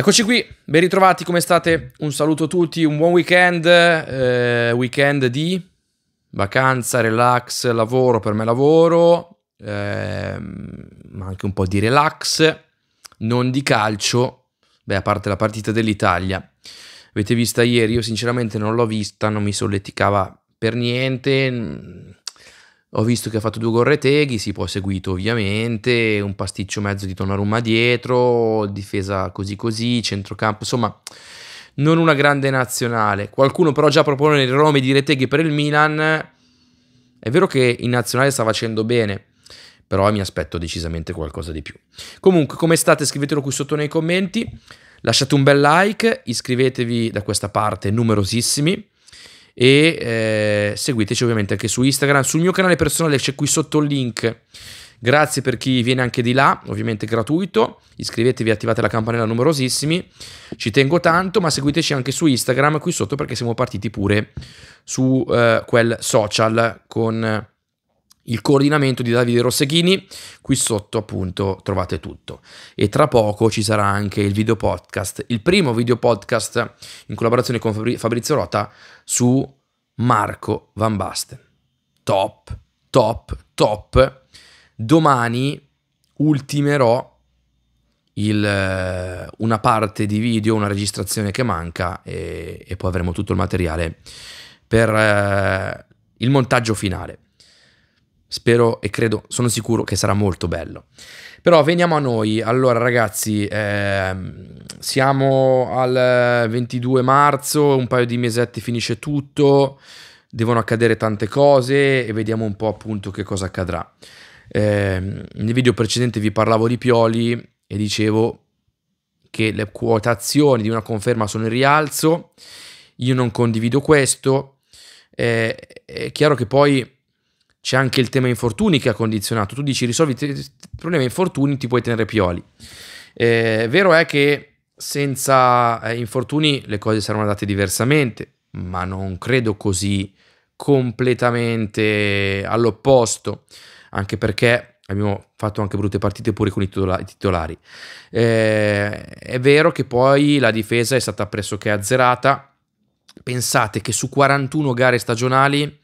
Eccoci qui, ben ritrovati, come state? Un saluto a tutti, un buon weekend, eh, weekend di vacanza, relax, lavoro, per me lavoro, eh, ma anche un po' di relax, non di calcio, beh a parte la partita dell'Italia. Avete vista ieri? Io sinceramente non l'ho vista, non mi solleticava per niente, ho visto che ha fatto due gol reteghi, si può seguito ovviamente, un pasticcio mezzo di Donnarumma dietro, difesa così così, centrocampo, insomma non una grande nazionale. Qualcuno però già propone il nome di Reteghi per il Milan. È vero che in nazionale sta facendo bene, però mi aspetto decisamente qualcosa di più. Comunque, come state? Scrivetelo qui sotto nei commenti, lasciate un bel like, iscrivetevi da questa parte numerosissimi e eh, seguiteci ovviamente anche su Instagram. Sul mio canale personale c'è qui sotto il link. Grazie per chi viene anche di là, ovviamente gratuito. Iscrivetevi, attivate la campanella numerosissimi. Ci tengo tanto, ma seguiteci anche su Instagram qui sotto perché siamo partiti pure su eh, quel social con il coordinamento di Davide Rossechini. Qui sotto appunto trovate tutto. E tra poco ci sarà anche il video podcast, il primo video podcast in collaborazione con Fabrizio Rota su Marco Van Basten. Top, top, top. Domani ultimerò il, eh, una parte di video, una registrazione che manca e, e poi avremo tutto il materiale per eh, il montaggio finale. Spero e credo, sono sicuro che sarà molto bello. Però veniamo a noi. Allora ragazzi, ehm, siamo al 22 marzo, un paio di mesetti finisce tutto, devono accadere tante cose e vediamo un po' appunto che cosa accadrà. Eh, nel video precedente vi parlavo di Pioli e dicevo che le quotazioni di una conferma sono in rialzo, io non condivido questo, eh, è chiaro che poi c'è anche il tema infortuni che ha condizionato. Tu dici risolvi il problema infortuni, ti puoi tenere Pioli. Eh, vero è che senza eh, infortuni le cose saranno andate diversamente, ma non credo così completamente all'opposto, anche perché abbiamo fatto anche brutte partite pure con i titolari. Eh, è vero che poi la difesa è stata pressoché azzerata. Pensate che su 41 gare stagionali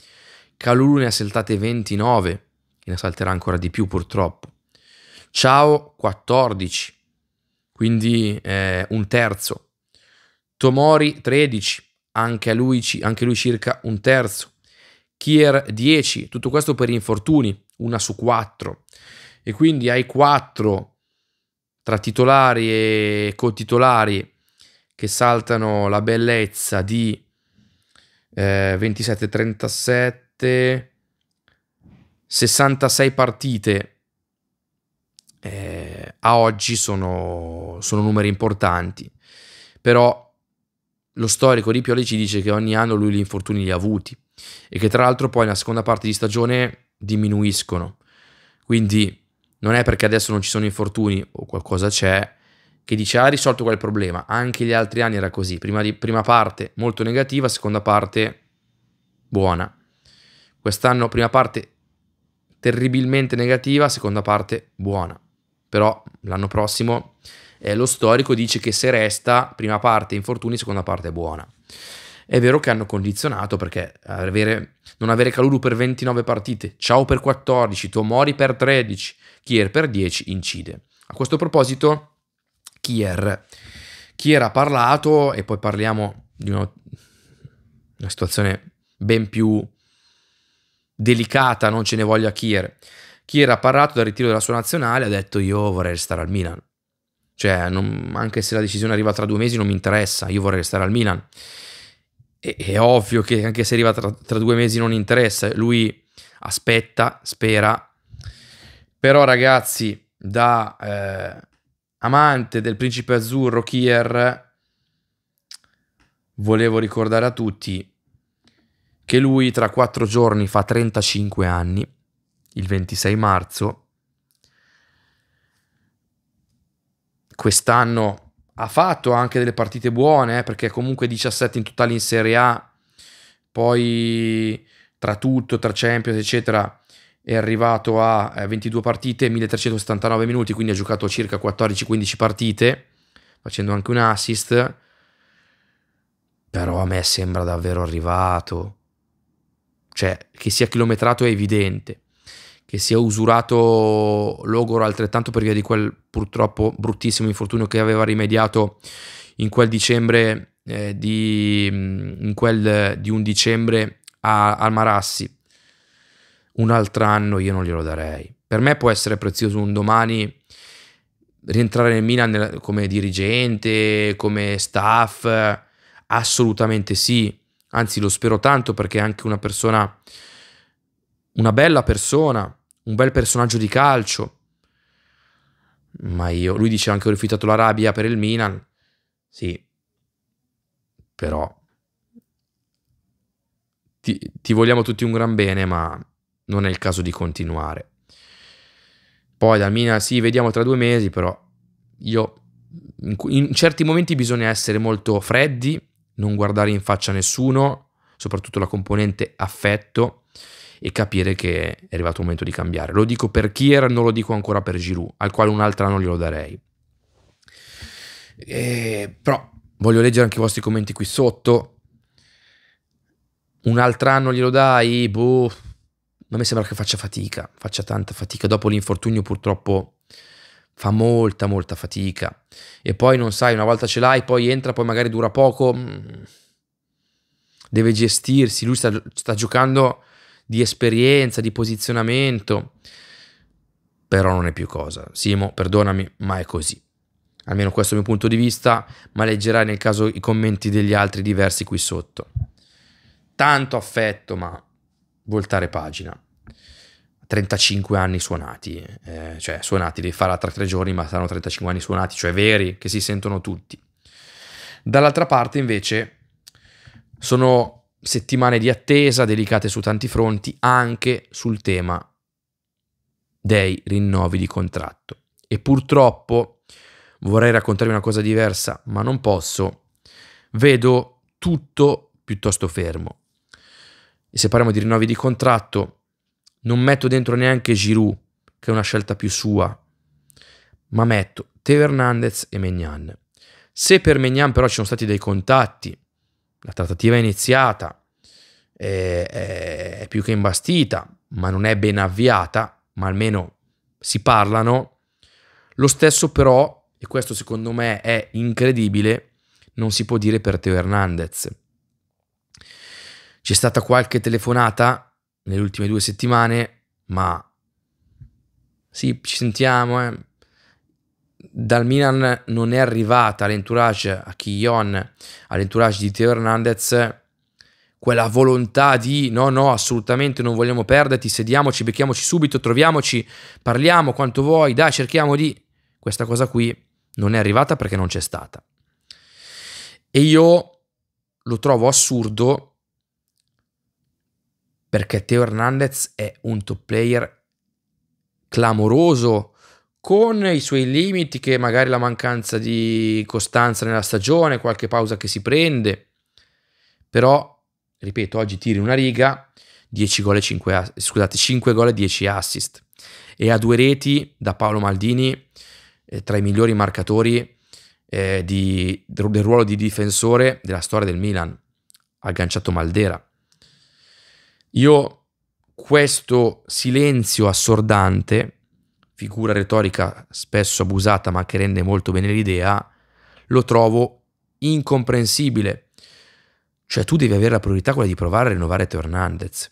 Calulu ne ha saltate 29 e ne salterà ancora di più purtroppo. Ciao 14, quindi eh, un terzo. Tomori 13, anche lui, anche lui circa un terzo. Kier 10, tutto questo per infortuni, una su 4. E quindi hai 4 tra titolari e cotitolari che saltano la bellezza di eh, 27-37, 67, 66 partite eh, a oggi sono, sono numeri importanti, però lo storico di Pioli ci dice che ogni anno lui gli infortuni li ha avuti e che tra l'altro poi nella seconda parte di stagione diminuiscono. Quindi non è perché adesso non ci sono infortuni o qualcosa c'è che dice ah, ha risolto quel problema. Anche gli altri anni era così, prima, di, prima parte molto negativa, seconda parte buona. Quest'anno prima parte terribilmente negativa, seconda parte buona. Però l'anno prossimo eh, lo storico dice che se resta prima parte infortuni, seconda parte buona. È vero che hanno condizionato perché avere, non avere Calulu per 29 partite, Ciao per 14, Tomori per 13, Kier per 10 incide. A questo proposito, Kier. Kier ha parlato e poi parliamo di una, una situazione ben più delicata, non ce ne voglia Kier. Kier ha parlato del ritiro della sua nazionale, ha detto io vorrei restare al Milan. Cioè, non, anche se la decisione arriva tra due mesi non mi interessa, io vorrei restare al Milan. E, è ovvio che anche se arriva tra, tra due mesi non interessa, lui aspetta, spera. Però ragazzi, da eh, amante del principe azzurro Kier, volevo ricordare a tutti che lui tra quattro giorni fa 35 anni, il 26 marzo. Quest'anno ha fatto anche delle partite buone, eh, perché comunque 17 in totale in Serie A, poi tra tutto, tra Champions, eccetera, è arrivato a 22 eh, partite, 1379 minuti, quindi ha giocato circa 14-15 partite, facendo anche un assist. Però a me sembra davvero arrivato cioè che sia chilometrato è evidente, che sia usurato Logoro altrettanto per via di quel purtroppo bruttissimo infortunio che aveva rimediato in quel dicembre, eh, di, mm, in quel, di un dicembre a, al Marassi. Un altro anno io non glielo darei. Per me può essere prezioso un domani rientrare nel Milan come dirigente, come staff, assolutamente sì anzi lo spero tanto perché è anche una persona, una bella persona, un bel personaggio di calcio. Ma io, lui diceva anche ho rifiutato la rabbia per il Milan, sì, però ti, ti vogliamo tutti un gran bene, ma non è il caso di continuare. Poi dal Milan sì, vediamo tra due mesi, però io in, in certi momenti bisogna essere molto freddi non guardare in faccia nessuno, soprattutto la componente affetto e capire che è arrivato il momento di cambiare. Lo dico per Kier, non lo dico ancora per Giroud, al quale un altro anno glielo darei. E, eh, però voglio leggere anche i vostri commenti qui sotto. Un altro anno glielo dai? Boh, a me sembra che faccia fatica, faccia tanta fatica. Dopo l'infortunio purtroppo fa molta molta fatica e poi non sai, una volta ce l'hai, poi entra, poi magari dura poco, mm. deve gestirsi, lui sta, sta giocando di esperienza, di posizionamento, però non è più cosa. Simo, perdonami, ma è così. Almeno questo è il mio punto di vista, ma leggerai nel caso i commenti degli altri diversi qui sotto. Tanto affetto, ma voltare pagina. 35 anni suonati, eh, cioè suonati, li farà tra tre giorni, ma saranno 35 anni suonati, cioè veri, che si sentono tutti. Dall'altra parte invece sono settimane di attesa delicate su tanti fronti, anche sul tema dei rinnovi di contratto. E purtroppo vorrei raccontarvi una cosa diversa, ma non posso. Vedo tutto piuttosto fermo. E se parliamo di rinnovi di contratto, non metto dentro neanche Giroud, che è una scelta più sua, ma metto Teo Hernandez e Mignan. Se per Mignan però ci sono stati dei contatti, la trattativa è iniziata, è, è, è più che imbastita, ma non è ben avviata, ma almeno si parlano, lo stesso però, e questo secondo me è incredibile, non si può dire per Teo Hernandez. C'è stata qualche telefonata nelle ultime due settimane, ma sì, ci sentiamo. Eh. Dal Milan non è arrivata all'entourage a Chion, all'entourage di Teo Hernandez, quella volontà di no, no, assolutamente non vogliamo perderti, sediamoci, becchiamoci subito, troviamoci, parliamo quanto vuoi, dai, cerchiamo di... Questa cosa qui non è arrivata perché non c'è stata. E io lo trovo assurdo perché Teo Hernandez è un top player clamoroso con i suoi limiti che magari la mancanza di costanza nella stagione, qualche pausa che si prende, però ripeto, oggi tiri una riga, 10 gol e 5, scusate, 5 gol e 10 assist e a due reti da Paolo Maldini, eh, tra i migliori marcatori eh, di, del ruolo di difensore della storia del Milan, agganciato Maldera. Io questo silenzio assordante, figura retorica spesso abusata ma che rende molto bene l'idea, lo trovo incomprensibile. Cioè tu devi avere la priorità quella di provare a rinnovare Teo Hernandez.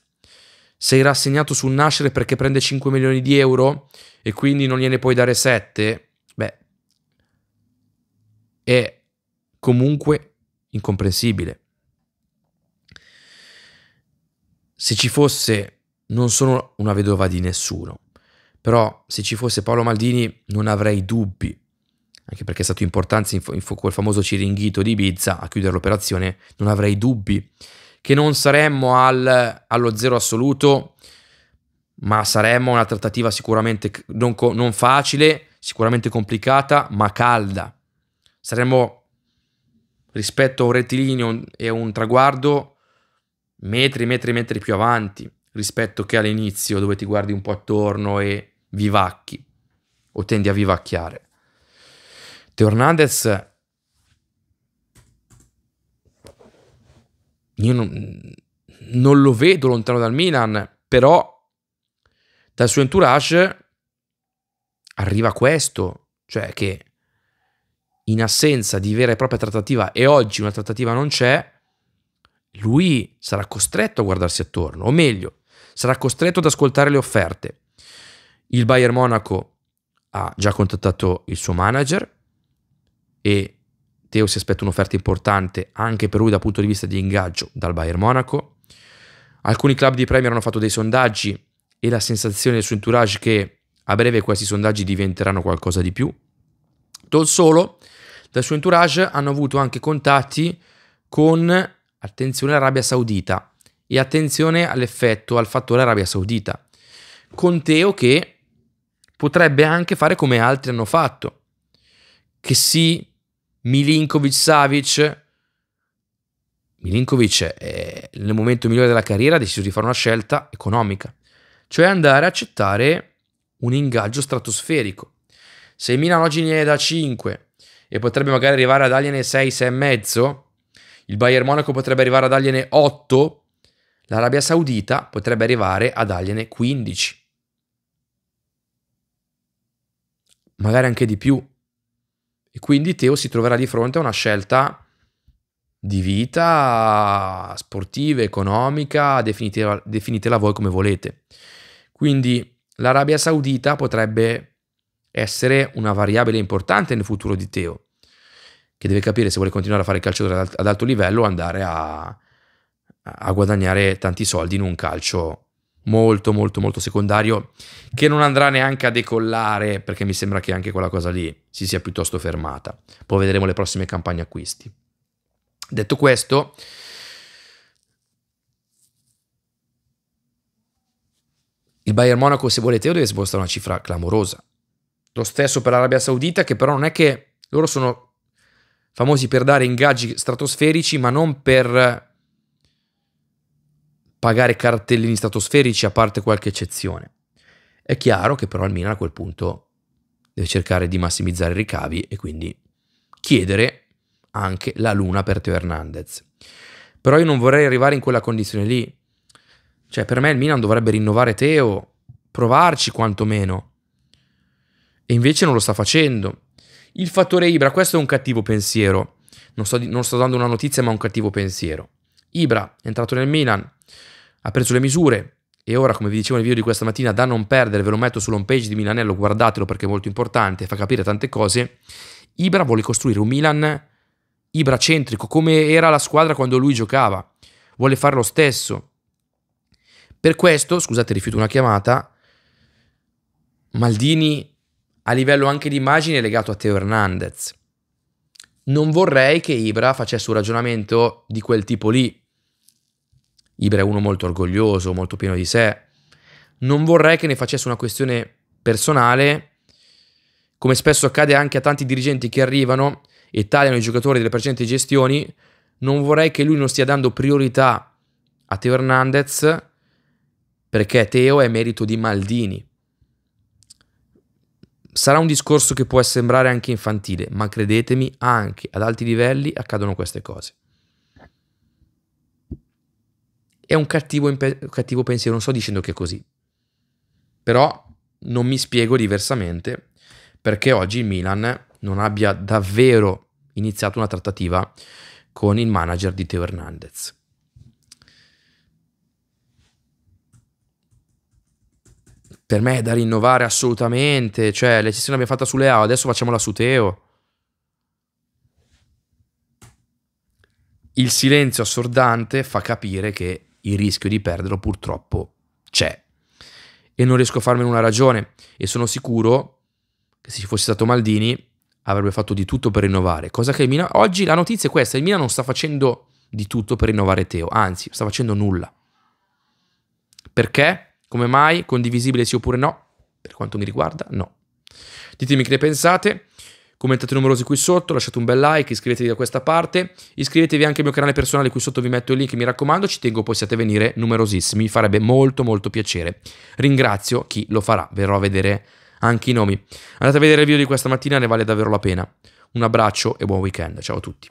Sei rassegnato sul nascere perché prende 5 milioni di euro e quindi non gliene puoi dare 7? Beh, è comunque incomprensibile. se ci fosse, non sono una vedova di nessuno, però se ci fosse Paolo Maldini non avrei dubbi, anche perché è stato importante in, in quel famoso ciringhito di Ibiza a chiudere l'operazione, non avrei dubbi che non saremmo al, allo zero assoluto, ma saremmo una trattativa sicuramente non, non facile, sicuramente complicata, ma calda. Saremmo rispetto a un rettilineo e a un traguardo metri, metri, metri più avanti rispetto che all'inizio dove ti guardi un po' attorno e vivacchi o tendi a vivacchiare. Teo Hernandez io non, non lo vedo lontano dal Milan, però dal suo entourage arriva questo, cioè che in assenza di vera e propria trattativa e oggi una trattativa non c'è, lui sarà costretto a guardarsi attorno, o meglio, sarà costretto ad ascoltare le offerte. Il Bayern Monaco ha già contattato il suo manager e Teo si aspetta un'offerta importante anche per lui dal punto di vista di ingaggio dal Bayern Monaco. Alcuni club di Premier hanno fatto dei sondaggi e la sensazione del suo entourage che a breve questi sondaggi diventeranno qualcosa di più. Non solo, dal suo entourage hanno avuto anche contatti con attenzione Arabia Saudita e attenzione all'effetto, al fattore Arabia Saudita. Conteo che potrebbe anche fare come altri hanno fatto, che sì, Milinkovic Savic, Milinkovic è, nel momento migliore della carriera ha deciso di fare una scelta economica, cioè andare a accettare un ingaggio stratosferico. Se Milan oggi ne è da 5 e potrebbe magari arrivare a dargliene 6, 6 e mezzo, il Bayern Monaco potrebbe arrivare a dargliene 8, l'Arabia Saudita potrebbe arrivare a dargliene 15. Magari anche di più. E quindi Teo si troverà di fronte a una scelta di vita sportiva, economica, definitela, definitela voi come volete. Quindi l'Arabia Saudita potrebbe essere una variabile importante nel futuro di Teo che deve capire se vuole continuare a fare il calcio ad alto livello o andare a, a guadagnare tanti soldi in un calcio molto molto molto secondario che non andrà neanche a decollare perché mi sembra che anche quella cosa lì si sia piuttosto fermata poi vedremo le prossime campagne acquisti detto questo il Bayern Monaco se volete o deve spostare una cifra clamorosa lo stesso per l'Arabia Saudita che però non è che loro sono famosi per dare ingaggi stratosferici, ma non per pagare cartellini stratosferici, a parte qualche eccezione. È chiaro che però il Milan a quel punto deve cercare di massimizzare i ricavi e quindi chiedere anche la luna per Teo Hernandez. Però io non vorrei arrivare in quella condizione lì. Cioè, per me il Milan dovrebbe rinnovare Teo, provarci quantomeno. E invece non lo sta facendo. Il fattore Ibra, questo è un cattivo pensiero. Non sto, non sto dando una notizia, ma un cattivo pensiero. Ibra è entrato nel Milan, ha preso le misure, e ora, come vi dicevo nel video di questa mattina, da non perdere, ve lo metto sull'home page di Milanello, guardatelo perché è molto importante, fa capire tante cose. Ibra vuole costruire un Milan Ibra centrico, come era la squadra quando lui giocava. Vuole fare lo stesso. Per questo, scusate, rifiuto una chiamata. Maldini a livello anche di immagine legato a Teo Hernandez. Non vorrei che Ibra facesse un ragionamento di quel tipo lì. Ibra è uno molto orgoglioso, molto pieno di sé. Non vorrei che ne facesse una questione personale, come spesso accade anche a tanti dirigenti che arrivano e tagliano i giocatori delle precedenti gestioni. Non vorrei che lui non stia dando priorità a Teo Hernandez perché Teo è merito di Maldini Sarà un discorso che può sembrare anche infantile, ma credetemi, anche ad alti livelli accadono queste cose. È un cattivo, impe- cattivo pensiero, non sto dicendo che è così. Però non mi spiego diversamente perché oggi il Milan non abbia davvero iniziato una trattativa con il manager di Teo Hernandez. per me è da rinnovare assolutamente. Cioè, l'estensione l'abbiamo fatta su Leao, adesso facciamola su Teo. Il silenzio assordante fa capire che il rischio di perderlo purtroppo c'è. E non riesco a farmene una ragione. E sono sicuro che se ci fosse stato Maldini avrebbe fatto di tutto per rinnovare. Cosa che il Milan... Oggi la notizia è questa, il Milan non sta facendo di tutto per rinnovare Teo, anzi, sta facendo nulla. Perché? Come mai? Condivisibile sì oppure no? Per quanto mi riguarda, no. Ditemi che ne pensate. Commentate numerosi qui sotto, lasciate un bel like, iscrivetevi da questa parte, iscrivetevi anche al mio canale personale qui sotto vi metto il link, mi raccomando, ci tengo possiate venire numerosissimi, mi farebbe molto molto piacere. Ringrazio chi lo farà, verrò a vedere anche i nomi. Andate a vedere il video di questa mattina, ne vale davvero la pena. Un abbraccio e buon weekend, ciao a tutti.